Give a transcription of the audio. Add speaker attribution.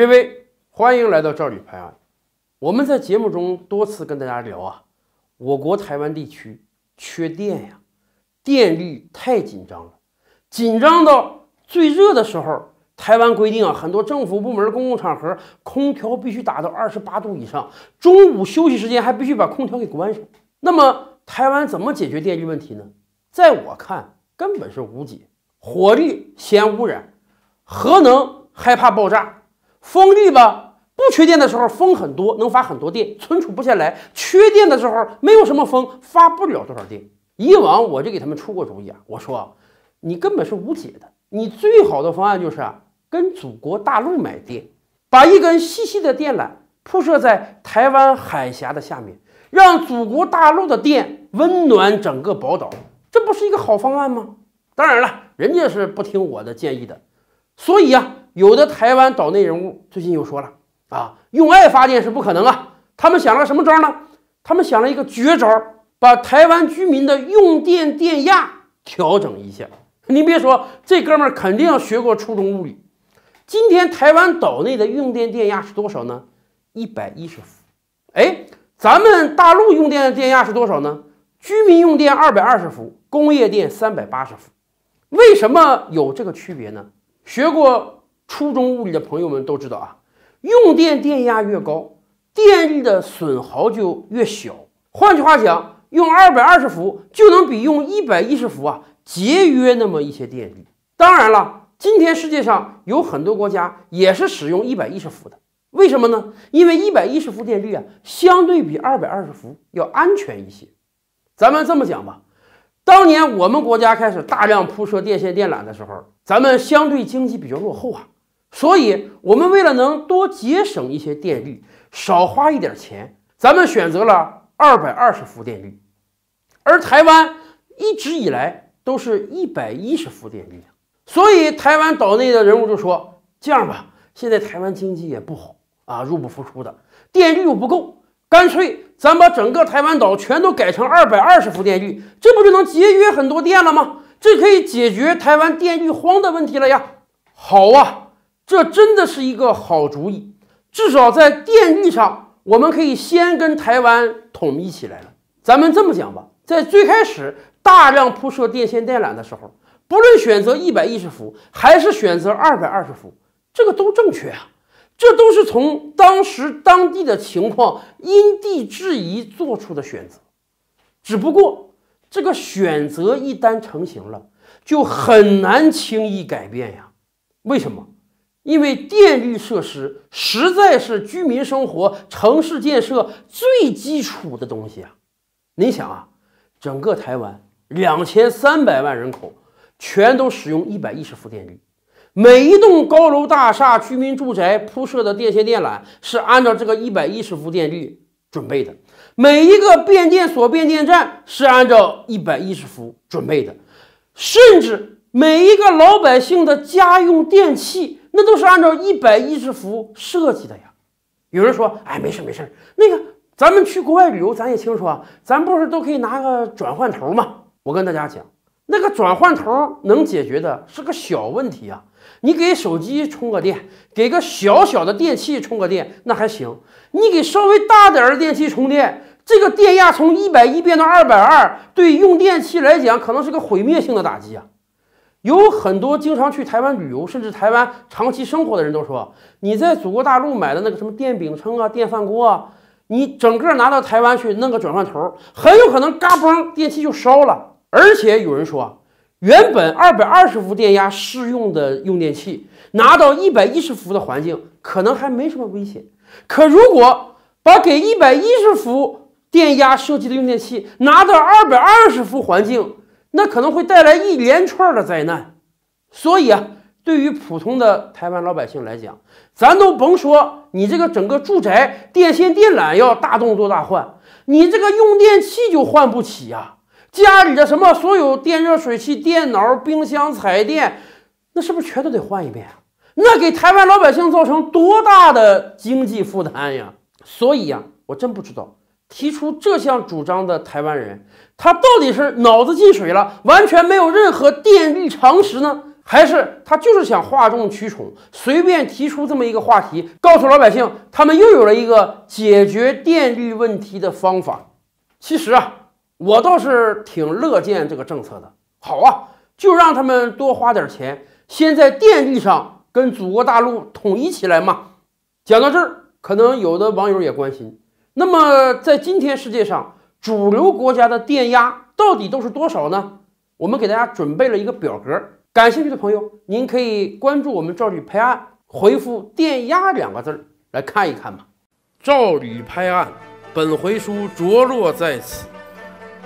Speaker 1: 各位，欢迎来到赵理拍案。我们在节目中多次跟大家聊啊，我国台湾地区缺电呀，电力太紧张了，紧张到最热的时候，台湾规定啊，很多政府部门公共场合空调必须打到二十八度以上，中午休息时间还必须把空调给关上。那么台湾怎么解决电力问题呢？在我看，根本是无解。火力嫌污染，核能害怕爆炸。风力吧，不缺电的时候风很多，能发很多电，存储不下来；缺电的时候没有什么风，发不了多少电。以往我就给他们出过主意啊，我说，你根本是无解的，你最好的方案就是啊，跟祖国大陆买电，把一根细细的电缆铺设在台湾海峡的下面，让祖国大陆的电温暖整个宝岛，这不是一个好方案吗？当然了，人家是不听我的建议的。所以啊，有的台湾岛内人物最近又说了啊，用爱发电是不可能啊。他们想了什么招呢？他们想了一个绝招，把台湾居民的用电电压调整一下。您别说，这哥们儿肯定要学过初中物理。今天台湾岛内的用电电压是多少呢？一百一十伏。哎，咱们大陆用电的电压是多少呢？居民用电二百二十伏，工业电三百八十伏。为什么有这个区别呢？学过初中物理的朋友们都知道啊，用电电压越高，电力的损耗就越小。换句话讲，用二百二十伏就能比用一百一十伏啊节约那么一些电力。当然了，今天世界上有很多国家也是使用一百一十伏的，为什么呢？因为一百一十伏电力啊相对比二百二十伏要安全一些。咱们这么讲吧。当年我们国家开始大量铺设电线电缆的时候，咱们相对经济比较落后啊，所以我们为了能多节省一些电力，少花一点钱，咱们选择了二百二十伏电力，而台湾一直以来都是一百一十伏电力，所以台湾岛内的人物就说：“这样吧，现在台湾经济也不好啊，入不敷出的，电力又不够。”干脆咱把整个台湾岛全都改成二百二十伏电率，这不就能节约很多电了吗？这可以解决台湾电力荒的问题了呀！好啊，这真的是一个好主意。至少在电力上，我们可以先跟台湾统一起来了。咱们这么讲吧，在最开始大量铺设电线电缆的时候，不论选择一百一十伏还是选择二百二十伏，这个都正确啊。这都是从当时当地的情况因地制宜做出的选择，只不过这个选择一旦成型了，就很难轻易改变呀。为什么？因为电力设施实在是居民生活、城市建设最基础的东西啊。你想啊，整个台湾两千三百万人口，全都使用一百一十伏电力。每一栋高楼大厦、居民住宅铺设的电线电缆是按照这个一百一十伏电率准备的；每一个变电所、变电站是按照一百一十伏准备的；甚至每一个老百姓的家用电器，那都是按照一百一十伏设计的呀。有人说：“哎，没事没事，那个咱们去国外旅游，咱也清楚啊，咱不是都可以拿个转换头吗？”我跟大家讲，那个转换头能解决的是个小问题啊。你给手机充个电，给个小小的电器充个电，那还行。你给稍微大点儿的电器充电，这个电压从一百一变到二百二，对用电器来讲，可能是个毁灭性的打击啊！有很多经常去台湾旅游，甚至台湾长期生活的人都说，你在祖国大陆买的那个什么电饼铛啊、电饭锅啊，你整个拿到台湾去弄个转换头，很有可能嘎嘣电器就烧了。而且有人说。原本二百二十伏电压适用的用电器，拿到一百一十伏的环境，可能还没什么危险。可如果把给一百一十伏电压设计的用电器拿到二百二十伏环境，那可能会带来一连串的灾难。所以啊，对于普通的台湾老百姓来讲，咱都甭说你这个整个住宅电线电缆要大动作大换，你这个用电器就换不起呀。家里的什么所有电热水器、电脑、冰箱、彩电，那是不是全都得换一遍啊？那给台湾老百姓造成多大的经济负担呀？所以呀，我真不知道提出这项主张的台湾人，他到底是脑子进水了，完全没有任何电力常识呢，还是他就是想哗众取宠，随便提出这么一个话题，告诉老百姓他们又有了一个解决电力问题的方法？其实啊。我倒是挺乐见这个政策的。好啊，就让他们多花点钱，先在电力上跟祖国大陆统一起来嘛。讲到这儿，可能有的网友也关心，那么在今天世界上，主流国家的电压到底都是多少呢？我们给大家准备了一个表格，感兴趣的朋友，您可以关注我们赵理拍案，回复“电压”两个字儿来看一看吧。赵理拍案，本回书着落在此。